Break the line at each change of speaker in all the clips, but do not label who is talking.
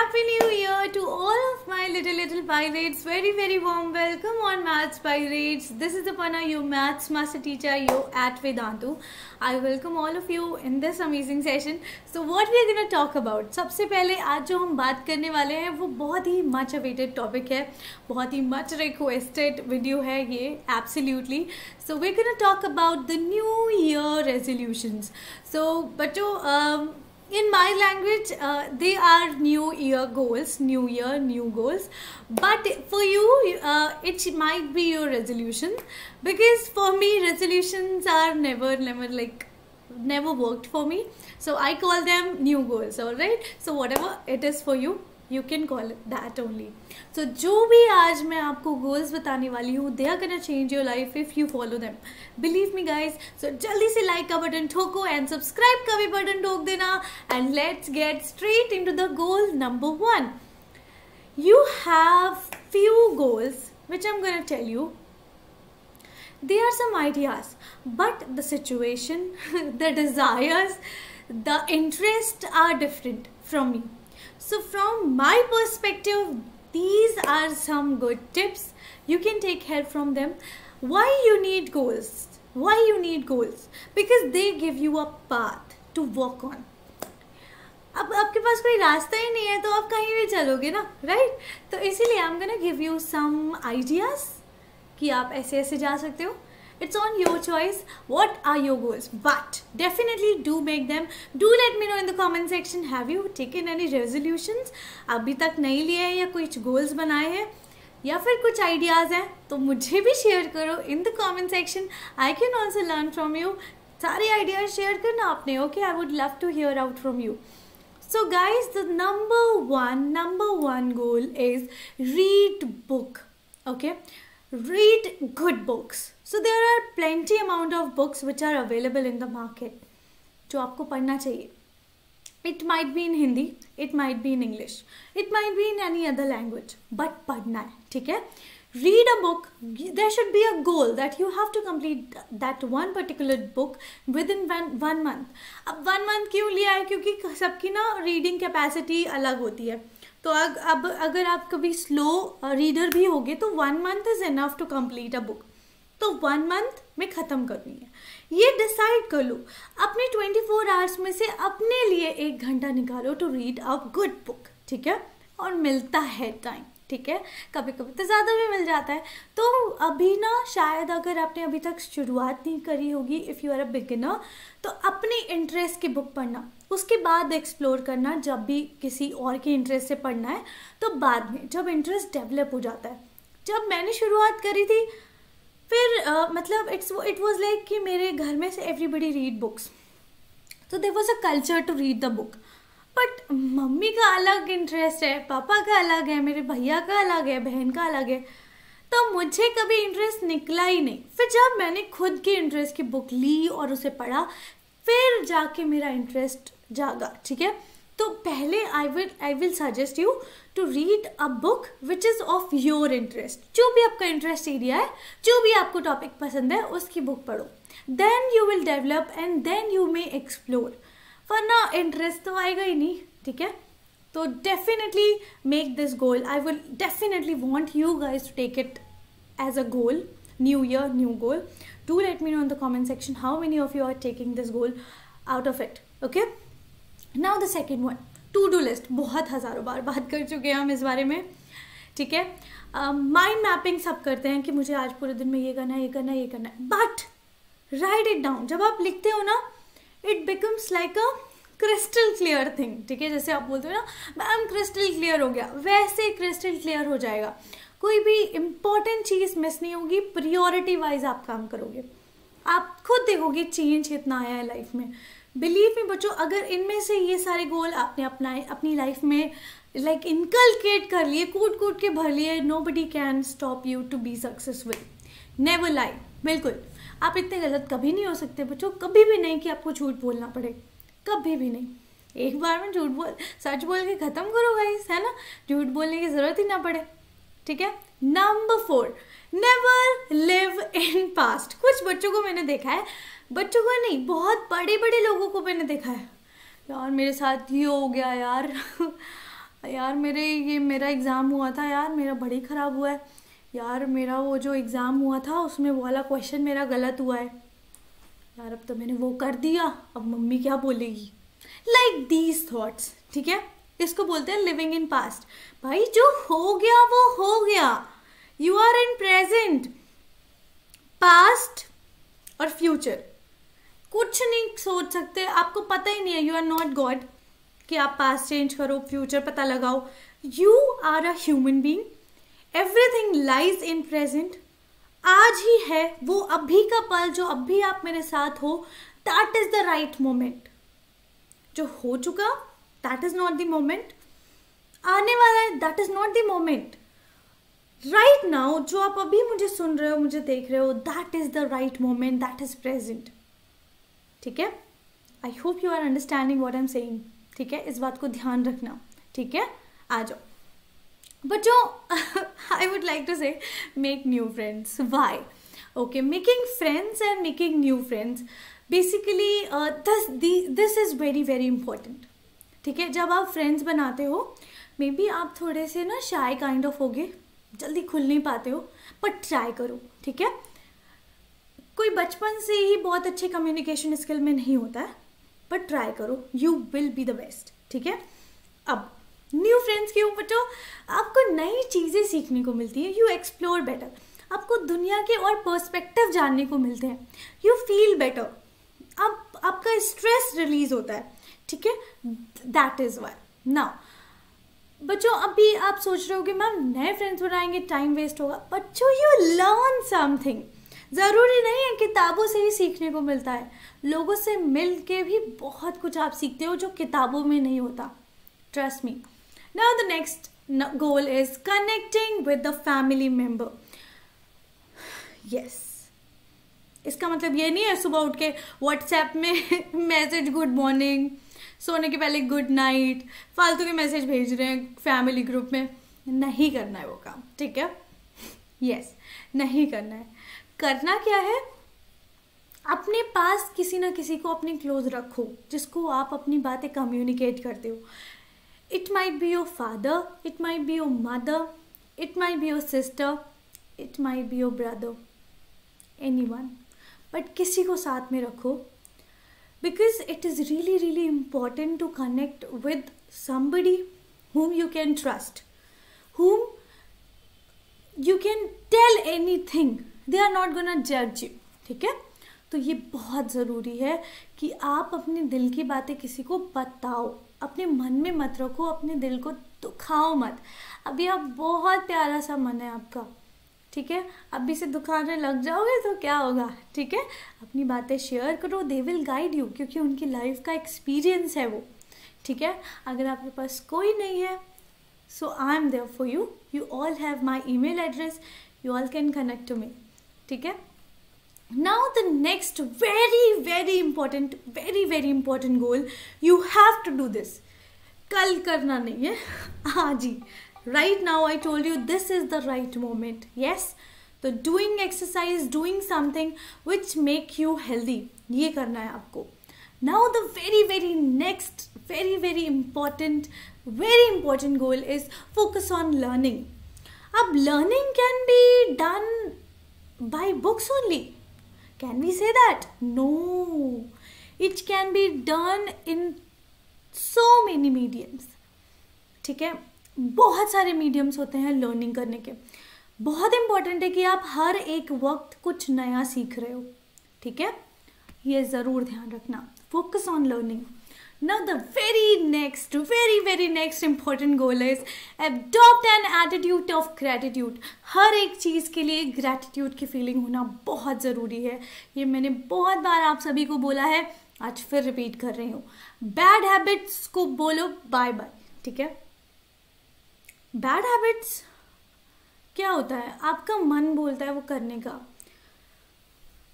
happy new year to all of my little little pirates very very warm welcome on maths pirates this is aparna your maths master teacher you at vedantu i welcome all of you in this amazing session so what we are going to talk about सबसे पहले आज जो हम बात करने वाले हैं वो बहुत ही much अवेटेड टॉपिक है बहुत ही मच रिक्वेस्टेड वीडियो है we are going to talk about the New Year resolutions. So, बच्चों in my language uh, they are new year goals new year new goals but for you uh, it might be your resolution because for me resolutions are never never like never worked for me so i call them new goals all right so whatever it is for you you can call that only so जो भी आज मैं आपको goals बताने वाली हूँ they are can change your life if you follow them believe me guys so जल्दी से लाइक का बटन ठोको एंड सब्सक्राइब का भी बटन ठोक देना and let's get straight into the goal number one you have few goals which i'm going to tell you there are some ideas but the situation the desires the interest are different from you. So from my perspective, these are some good tips. You can take help from them. Why you need goals? Why you need goals? Because they give you a path to walk on. अब आपके पास कोई रास्ता ही नहीं है तो आप कहीं भी चलोगे ना राइट right? तो इसीलिए I am gonna give you some ideas कि आप ऐसे ऐसे जा सकते हो It's on your choice. What are your goals? But definitely do make them. Do let me know in the comment section. Have you taken any resolutions? abhi tak nahi liye hai ya कुछ goals banaye hai या फिर कुछ ideas हैं तो मुझे भी share करो in the comment section I can also learn from you सारे आइडियाज शेयर करना आपने okay I would love to hear out from you so guys the number one number one goal is read book okay read good books so there are plenty amount of books which are available in the market जो आपको पढ़ना चाहिए it might be in Hindi it might be in English it might be in any other language but पढ़ना है ठीक है read a book there should be a goal that you have to complete that one particular book within one month अब one month क्यों लिया है क्योंकि सबकी ना रीडिंग कैपेसिटी अलग होती है तो अग, अब अगर आप कभी स्लो रीडर भी होगे तो one month is enough to complete a book तो वन मंथ में ख़त्म करनी है ये डिसाइड कर लो अपने फोर आवर्स में से अपने लिए एक घंटा निकालो to read a good book ठीक है और मिलता है टाइम ठीक है कभी कभी तो ज़्यादा भी मिल जाता है तो अभी ना शायद अगर आपने अभी तक शुरुआत नहीं करी होगी if you are a beginner तो अपने इंटरेस्ट की बुक पढ़ना उसके बाद एक्सप्लोर करना जब भी किसी और के इंटरेस्ट से पढ़ना है तो बाद में जब इंटरेस्ट डेवलप हो जाता है जब मैंने शुरुआत करी थी फिर uh, मतलब इट्स इट वॉज लाइक कि मेरे घर में से एवरीबडी रीड बुक्स तो there was a culture to read the book but mummy का अलग इंटरेस्ट है पापा का अलग है मेरे भैया का अलग है बहन का अलग है तो मुझे कभी इंटरेस्ट निकला ही नहीं फिर जब मैंने खुद के इंटरेस्ट की बुक ली और उसे पढ़ा फिर जाके मेरा इंटरेस्ट जागा ठीक है तो पहले I will I will suggest you to read a book which is of your interest जो भी आपका इंटरेस्ट एरिया है जो भी आपको टॉपिक पसंद है उसकी बुक पढ़ो then you will develop and then you may explore वरना इंटरेस्ट तो आएगा ही नहीं ठीक है तो definitely make this goal I will definitely want you guys to take it as a goal new year new goal to let me know in the comment section how many of you are taking this goal out of it okay now the second one to do list बहुत हज़ारों बार बात कर चुके हैं हम इस बारे में ठीक है माइंड um, मैपिंग सब करते हैं कि मुझे आज पूरे दिन में ये करना है ये करना है ये करना है बट राइट इट डाउन जब आप लिखते हो ना it becomes like a crystal clear thing ठीक है जैसे आप बोलते हो ना मैम क्रिस्टल क्लियर हो गया वैसे क्रिस्टल क्लियर हो जाएगा कोई भी इंपॉर्टेंट चीज़ मिस नहीं होगी प्रियोरिटी वाइज आप काम करोगे आप खुद देखोगे चेंज कितना आया है लाइफ में बिलीव में बच्चों अगर इनमें से ये सारे गोल आपने अपनाए अपनी लाइफ में लाइक इनकलकेट कर लिए कूट कूट के भर लिए nobody can stop you to be successful never lie बिल्कुल आप इतने गलत कभी नहीं हो सकते बच्चों कभी भी नहीं कि आपको झूठ बोलना पड़े कभी भी नहीं एक बार में झूठ बोल सच बोल के ख़त्म करो गाइस है ना झूठ बोलने की ज़रूरत ही ना पड़े ठीक है number four never live in past कुछ बच्चों को मैंने देखा है बच्चों का नहीं बहुत बड़े बड़े लोगों को मैंने देखा है यार मेरे साथ ये हो गया यार यार मेरे ये मेरा एग्ज़ाम हुआ था यार मेरा बड़ी ख़राब हुआ है यार मेरा वो जो एग्ज़ाम हुआ था उसमें वो वाला क्वेश्चन मेरा गलत हुआ है यार अब तो मैंने वो कर दिया अब मम्मी क्या बोलेगी लाइक दीज थाट्स ठीक है इसको बोलते हैं लिविंग इन पास्ट भाई जो हो गया वो हो गया you are in present past और फ्यूचर कुछ नहीं सोच सकते आपको पता ही नहीं है यू आर नॉट गॉड कि आप पास चेंज करो फ्यूचर पता लगाओ you are a human being everything lies in present आज ही है वो अभी का पल जो अभी आप मेरे साथ हो that is the right moment जो हो चुका that is not the moment आने वाला है that is not the moment right now जो आप अभी मुझे सुन रहे हो मुझे देख रहे हो that is the right moment that is present ठीक है I hope you are understanding what am saying ठीक है इस बात को ध्यान रखना ठीक है आ जाओ बट जो I would like to say make new friends why okay making friends and making new friends basically this this is very very important ठीक है जब आप फ्रेंड्स बनाते हो मे बी आप थोड़े से ना शाई काइंड ऑफ हो गए जल्दी खुल नहीं पाते हो बट ट्राई करो ठीक है कोई बचपन से ही बहुत अच्छे कम्युनिकेशन स्किल में नहीं होता है बट ट्राई करो you will be the best ठीक है अब न्यू फ्रेंड्स के ऊपर तो आपको नई चीज़ें सीखने को मिलती है यू एक्सप्लोर बेटर आपको दुनिया के और पर्सपेक्टिव जानने को मिलते हैं यू फील बेटर आप आपका स्ट्रेस रिलीज होता है ठीक है दैट इज़ वाई नाउ बच्चों अभी आप सोच रहे हो कि मैम नए फ्रेंड्स बनाएंगे टाइम वेस्ट होगा बच्चों यू लर्न समथिंग ज़रूरी नहीं है किताबों से ही सीखने को मिलता है लोगों से मिल के भी बहुत कुछ आप सीखते हो जो किताबों में नहीं होता trust me now the next goal is connecting with the family member yes इसका मतलब ये नहीं है सुबह उठ के व्हाट्सएप में मैसेज गुड मॉर्निंग सोने के पहले गुड नाइट फालतू के मैसेज भेज रहे हैं फैमिली ग्रुप में नहीं करना है वो काम ठीक है यस yes, नहीं करना है करना क्या है अपने पास किसी ना किसी को अपने क्लोज रखो जिसको आप अपनी बातें कम्युनिकेट करते हो it might be your father it might be your mother it might be your sister it might be your brother anyone but किसी को साथ में रखो because it is really really important to connect with somebody whom you can trust whom you can tell anything they are not gonna जज you ठीक है तो ये बहुत ज़रूरी है कि आप अपने दिल की बातें किसी को बताओ अपने मन में मत रखो अपने दिल को दुखाओ मत अभी आप बहुत प्यारा सा मन है आपका ठीक है अभी से दुखाने लग जाओगे तो क्या होगा ठीक है अपनी बातें शेयर करो दे विल गाइड यू क्योंकि उनकी लाइफ का एक्सपीरियंस है वो ठीक है अगर आपके पास कोई नहीं है so I am there for you you all have my email address you all can connect to me ठीक now the next very very important very very important goal you have to do this कल करना नहीं है आज ही right now I told you this is the right moment yes तो doing exercise doing something which make you healthy ये करना है आपको now the very very next very very important very important goal is focus on learning अब learning can be done by books only. Can we say that? No. It can be done in so many mediums. ठीक है बहुत सारे mediums होते हैं learning करने के बहुत इंपॉर्टेंट है कि आप हर एक वक्त कुछ नया सीख रहे हो ठीक है ये ज़रूर ध्यान रखना focus on learning Now the very next, very very next important goal is adopt an attitude of gratitude. हर एक चीज़ के लिए gratitude की feeling होना बहुत ज़रूरी है ये मैंने बहुत बार आप सभी को बोला है आज फिर रिपीट कर रही हूँ बैड हैबिट्स को बोलो बाय बाय ठीक है बैड हैबिट्स क्या होता है आपका मन बोलता है वो करने का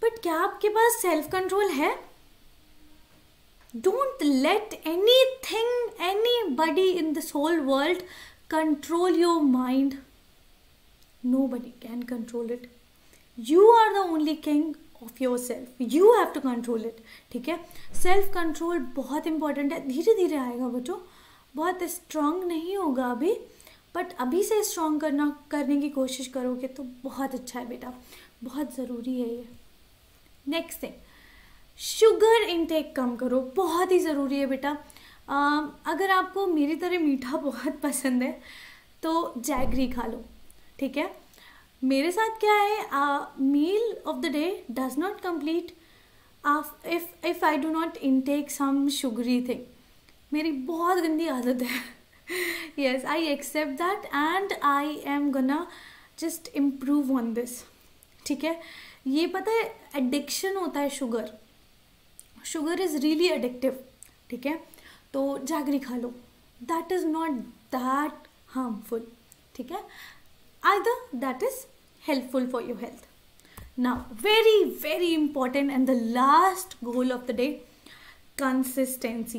बट क्या आपके पास सेल्फ कंट्रोल है don't let anything anybody in this whole world control your mind nobody can control it you are the only king of yourself you have to control it ठीक है self control बहुत important है धीरे धीरे आएगा बच्चों बहुत strong नहीं होगा अभी बट अभी से स्ट्रांग करना करने की कोशिश करोगे तो बहुत अच्छा है बेटा बहुत ज़रूरी है ये नेक्स्ट थिंग शुगर इनटेक कम करो बहुत ही ज़रूरी है बेटा अगर आपको मेरी तरह मीठा बहुत पसंद है तो जैगरी खा लो ठीक है मेरे साथ क्या है meal of the day does not complete if if I do not intake some sugary thing मेरी बहुत गंदी आदत है yes I accept that and I am gonna just improve on this ठीक है ये पता है एडिक्शन होता है sugar sugar is really addictive ठीक है तो जागरी खा लो that is not that harmful ठीक है either that is helpful for your health now very very important and the last goal of the day consistency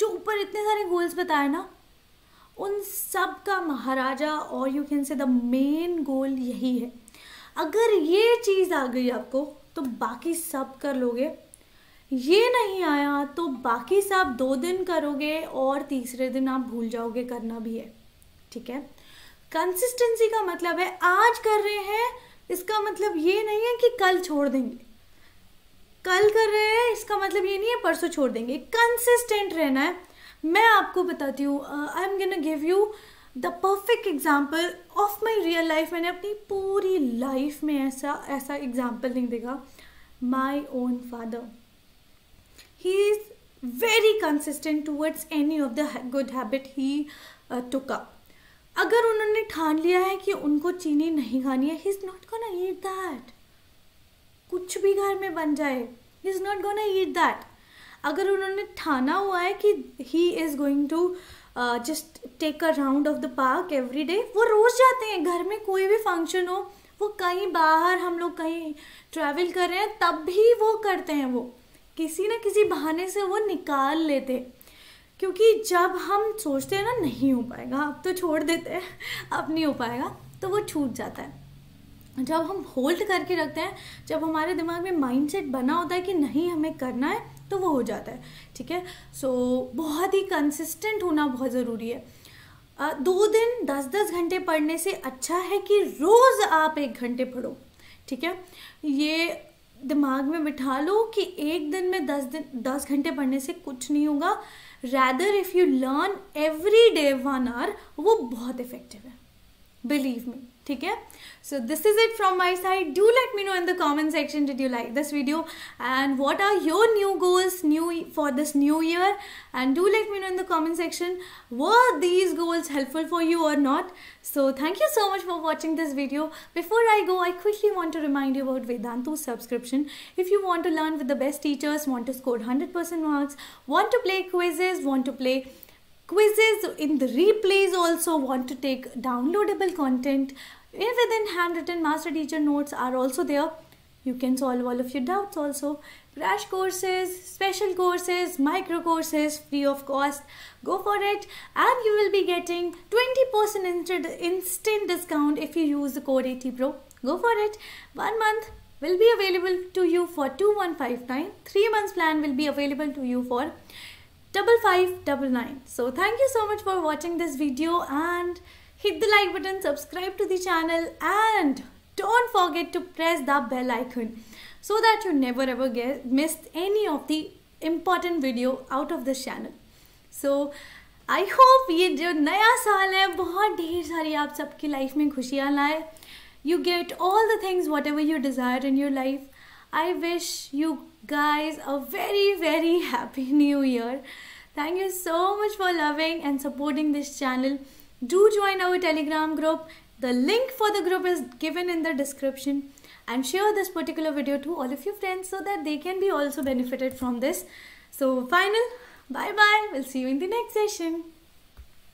जो ऊपर इतने सारे गोल्स बताए ना उन सब का महाराजा और you can say the main goal यही है अगर ये चीज़ आ गई आपको तो बाकी सब कर लोगे ये नहीं आया तो बाकी सब दो दिन करोगे और तीसरे दिन आप भूल जाओगे करना भी है ठीक है कंसिस्टेंसी का मतलब है आज कर रहे हैं इसका मतलब ये नहीं है कि कल छोड़ देंगे कल कर रहे हैं इसका मतलब ये नहीं है परसों छोड़ देंगे कंसिस्टेंट रहना है मैं आपको बताती हूँ I am gonna give you the perfect example of my real life मैंने अपनी पूरी लाइफ में ऐसा ऐसा एग्जाम्पल नहीं देखा my own father he is very consistent towards any of the good habit he uh, took up अगर उन्होंने ठान लिया है कि उनको चीनी नहीं खानी है he is not gonna eat that कुछ भी घर में बन जाए he is not gonna eat that अगर उन्होंने ठाना हुआ है कि he is going to just take a round of the park every day वो रोज़ जाते हैं घर में कोई भी फंक्शन हो वो कहीं बाहर हम लोग कहीं ट्रैवल कर रहे हैं तब भी वो करते हैं वो किसी ना किसी बहाने से वो निकाल लेते क्योंकि जब हम सोचते हैं ना नहीं हो पाएगा अब तो छोड़ देते हैं अब नहीं हो पाएगा तो वो छूट जाता है जब हम होल्ड करके रखते हैं जब हमारे दिमाग में माइंडसेट बना होता है कि नहीं हमें करना है तो वो हो जाता है ठीक है सो so, बहुत ही कंसिस्टेंट होना बहुत ज़रूरी है दो दिन दस दस घंटे पढ़ने से अच्छा है कि रोज़ आप एक घंटे पढ़ो ठीक है ये दिमाग में बिठा लो कि एक दिन में दस दिन दस घंटे पढ़ने से कुछ नहीं होगा rather if you learn every day one hour वो बहुत इफ़ेक्टिव है बिलीव मी ठीक so this is it from my side do let me know in the comment section did you like this video and what are your new goals new for this new year and do let me know in the comment section were these goals helpful for you or not so thank you so much for watching this video before i go i quickly want to remind you about vedantu subscription if you want to learn with the best teachers want to score 100% marks want to play quizzes want to play quizzes in the replays also want to take downloadable content Within handwritten master teacher notes are also there. You can solve all of your doubts also. Crash courses, special courses, micro courses, free of cost. Go for it and you will be getting 20% instant discount if you use the code 80 Pro. Go for it. One month will be available to you for 2159. Three months plan will be available to you for 5599. So thank you so much for watching this video and hit the like button, subscribe to the channel and don't forget to press the bell icon so that you never ever get, missed any of the important video out of this channel. So I hope ये जो नया साल है बहुत ढेर सारी आप सबकी लाइफ में खुशियाँ लाए you get all the things whatever you desire in your life I wish you guys a very very happy new year thank you so much for loving and supporting this channel do join our telegram group the link for the group is given in the description and share this particular video to all of your friends so that they can be also benefited from this so final bye bye we'll see you in the next session